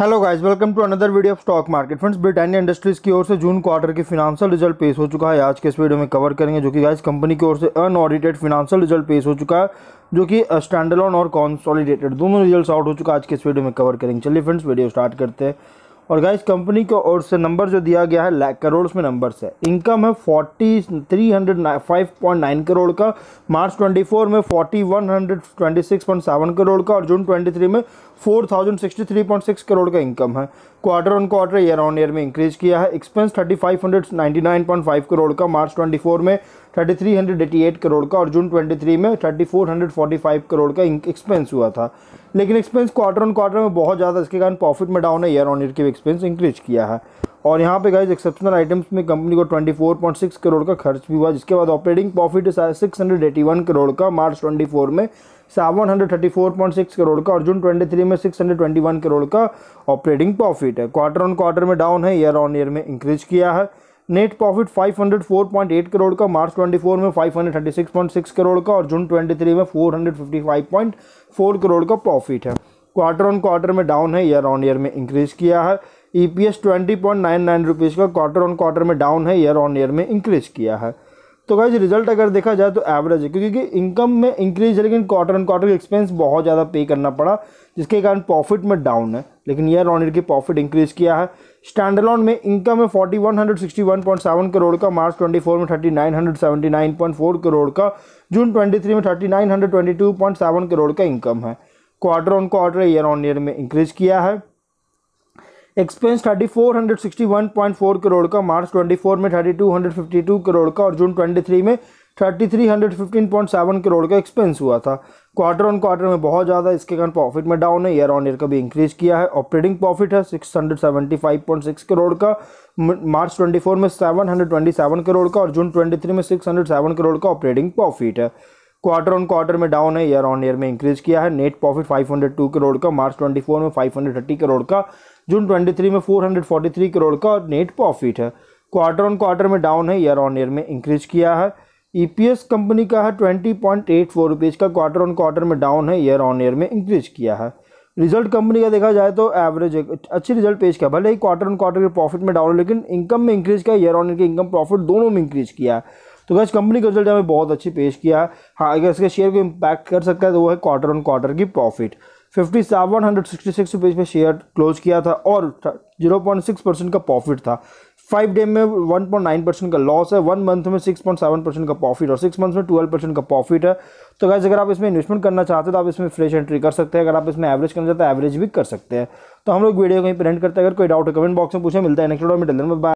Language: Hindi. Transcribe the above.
hello guys welcome to another video of stock market friends Britannia Industries की ओर से जून क्वार्टर के फिनांशियल रिजल्ट पेश हो चुका है आज के इस वीडियो में कवर करेंगे जो कि गाइस कंपनी की ओर से अनऑडिटेड फिनांशियल रिजल्ट पेश हो चुका है जो कि स्टैंडलॉन और कॉन्सॉलिडेटेड दोनों रिजल्ट आउट हो चुका है आज के इस वीडियो में कवर करेंगे चलिए फ्रेंड्स वीडियो स्टार्ट करते हैं और गाइस कंपनी को और से नंबर जो दिया गया है करोड़ में नंबर से इनकम है forty three hundred five point nine crore का मार्च ट्वेंटी फोर में forty one hundred twenty six point seven crore का और जून ट्वेंटी थ्री में four thousand sixty three point six crore का इनकम है quarter on quarter year on year में इंक्रीज किया है expense thirty five hundred ninety nine point five crore का मार्च ट्वेंटी फोर में thirty three hundred eighty eight crore का और जून ट्वेंटी थ्री में thirty four hundred forty five crore का एक्सपेंस हुआ था लेकिन एक्सपेंस क्वार्टर ऑन क्वार्टर में बहुत ज़्यादा इसके कारण प्रॉफिट में डाउन है ईयर ऑन ईयर के एक्सपेंस इंक्रीज किया है और यहाँ पे गाइज एक्सेप्शनल आइटम्स में कंपनी को 24.6 करोड़ का खर्च भी हुआ जिसके बाद ऑपरेटिंग प्रॉफिट सिक्स करोड़ का मार्च 24 में seven hundred thirty four point six crore का और जून ट्वेंटी थ्री में six hundred twenty one crore का ऑपरेटिंग प्रॉफिट है क्वार्टर ऑन क्वार्टर में डाउन है ईयर ऑन ईयर में इंक्रीज किया है नेट प्रॉफिट 504.8 करोड़ का मार्च 24 में 536.6 करोड़ का और जून 23 में 455.4 करोड़ का प्रॉफिट है क्वार्टर ऑन क्वार्टर में डाउन है ईयर ऑन ईयर में इंक्रीज किया है E P S twenty point nine nine rupees का क्वार्टर ऑन क्वार्टर में डाउन है ईयर ऑन ईयर में इंक्रीज किया है तो गाइज रिजल्ट अगर देखा जाए तो एवरेज है क्योंकि इनकम में इंक्रीज है लेकिन क्वार्टर एंड क्वार्टर एक्सपेंस बहुत ज़्यादा पे करना पड़ा जिसके कारण प्रॉफिट में डाउन है लेकिन ईयर ऑन ईयर की प्रॉफिट इंक्रीज किया है स्टैंडलॉन में इनकम है forty one hundred sixty one point seven crore का मार्च ट्वेंटी फोर में thirty nine hundred seventy nine point four crore का जून ट्वेंटी थ्री में thirty nine hundred twenty two point seven crore का इनकम है quarter on quarter year on year में इंक्रीज किया है एक्सपेंस 3461.4 करोड़ का मार्च 24 में 3252 करोड़ का और जून 23 में 3315.7 करोड़ का एक्सपेंस हुआ था क्वार्टर ऑन क्वार्टर में बहुत ज़्यादा इसके कारण प्रॉफिट में डाउन है ईयर ऑन ईयर का भी इंक्रीज किया है ऑपरेटिंग प्रॉफिट है 675.6 करोड़ का मार्च 24 में 727 करोड़ का और जून 23 में 607 करोड़ का ऑपरेटिंग प्रॉफिट है क्वार्टर ऑन क्वार्टर में डाउन है ईयर ऑन ईयर में इंक्रीज किया है नेट प्रॉफिट 502 करोड़ का मार्च 24 में 530 करोड़ का जून 23 में 443 करोड़ का नेट प्रॉफिट है क्वार्टर ऑन क्वार्टर में डाउन है ईयर ऑन ईयर में इंक्रीज किया है ईपीएस e कंपनी का है twenty point eight four rupees का क्वार्टर ऑन क्वार्टर में डाउन है ईयर ऑन ईयर में इंक्रीज किया है रिजल्ट कंपनी का देखा जाए तो एवरेज अच्छी रिजल्ट पेश किया भले ही क्वार्टर ऑन क्वार्टर के प्रॉफिट में डाउन लेकिन इनकम में इंक्रीज किया ईयर ऑन ईयर के इनकम प्रॉफिट दोनों में इंक्रीज किया तो गैस कंपनी का रिजल्ट हमें बहुत अच्छी पेश किया है हाँ अगर इसके शेयर को इम्पैक्ट कर सकता है तो वो है क्वार्टर ऑन क्वार्टर की profit fifty one hundred sixty six rupees share close किया था और जीरो पॉइंट सिक्स परसेंट का प्रॉफिट था फाइव डे में वन पॉइंट नाइन परसेंट का लॉस है वन मंथ में सिक्स पॉइंट सेवन परसेंट का प्रॉफिट और सिक्स मंथ में ट्वेल्व परसेंट का प्रॉफिट है तो गाइज अगर आप इसमें इन्वेस्टमेंट करना चाहते हैं तो आप इसमें फ्रेश एंट्री कर सकते हैं अगर आप इसमें एवरेज करना चाहते हैं एवरेज भी कर सकते हैं तो हम लोग वीडियो कहीं प्रिंट करते हैं अगर कोई डाउट है कमेंट बॉक्स में पूछे मिलता है नेक्स्ट वीडियो में डिलर